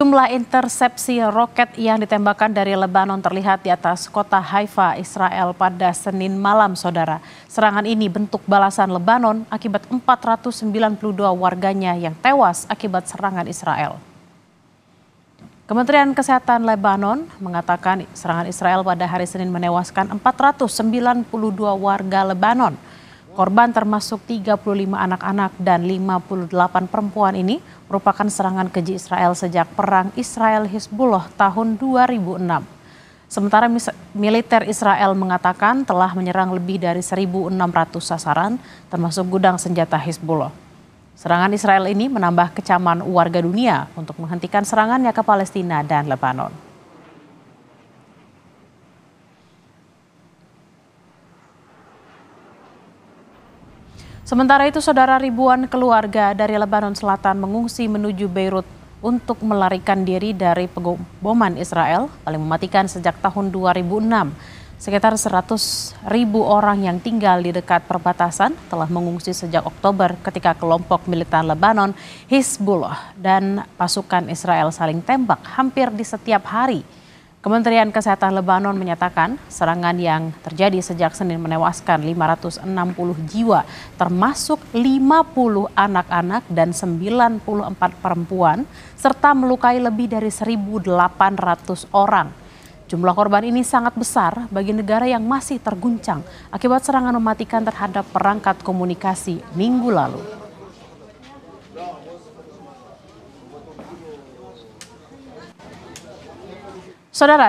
Jumlah intersepsi roket yang ditembakkan dari Lebanon terlihat di atas kota Haifa, Israel pada Senin malam, Saudara. Serangan ini bentuk balasan Lebanon akibat 492 warganya yang tewas akibat serangan Israel. Kementerian Kesehatan Lebanon mengatakan serangan Israel pada hari Senin menewaskan 492 warga Lebanon. Korban termasuk 35 anak-anak dan 58 perempuan ini merupakan serangan keji Israel sejak Perang Israel Hizbullah tahun 2006. Sementara militer Israel mengatakan telah menyerang lebih dari 1.600 sasaran termasuk gudang senjata Hizbullah. Serangan Israel ini menambah kecaman warga dunia untuk menghentikan serangannya ke Palestina dan Lebanon. Sementara itu, saudara ribuan keluarga dari Lebanon Selatan mengungsi menuju Beirut untuk melarikan diri dari pengoboman Israel paling mematikan sejak tahun 2006. Sekitar 100 ribu orang yang tinggal di dekat perbatasan telah mengungsi sejak Oktober ketika kelompok militan Lebanon Hizbullah dan pasukan Israel saling tembak hampir di setiap hari. Kementerian Kesehatan Lebanon menyatakan serangan yang terjadi sejak Senin menewaskan 560 jiwa, termasuk 50 anak-anak dan 94 perempuan, serta melukai lebih dari 1.800 orang. Jumlah korban ini sangat besar bagi negara yang masih terguncang akibat serangan mematikan terhadap perangkat komunikasi minggu lalu. Saudara,